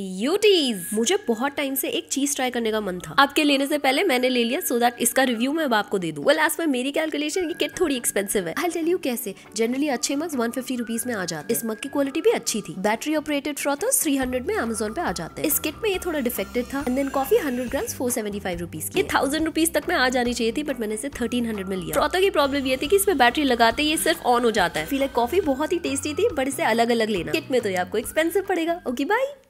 UTs मुझे बहुत time से एक चीज ट्राई करने का मन था आपके लेने से पहले मैंने ले लिया सो so दैट इसका रिव्यू मैं अब आपको दे दूँ वेल एस पर मेरी कैलकुलेशन की किट थोड़ी एक्सपेंसिव है आई टेल यू कैसे जनरली अच्छे मग्स 150 फिफ्टी रुपीज में आ जाते इस मग की क्वालिटी भी अच्छी थी battery operated frothers three hundred में अमेजोन पे आ जाते हैं इस किट में ये थोड़ा डिफेक्टेड था and then coffee hundred gram four seventy five rupees की थाउजेंड रुपीज तक में आ जानी चाहिए थी बट मैंने इसे थर्टीन हंड्रेड में लिया फ्रॉथर की प्रॉब्लम ये थी कि इसमें बैटरी लगाते ये सिर्फ ऑन हो जाता है फिलहाल कॉफी बहुत ही टेस्टी थी बट इसे अलग अलग लेना किट में तो ये आपको एक्सपेंसिव पड़ेगा ओके बाई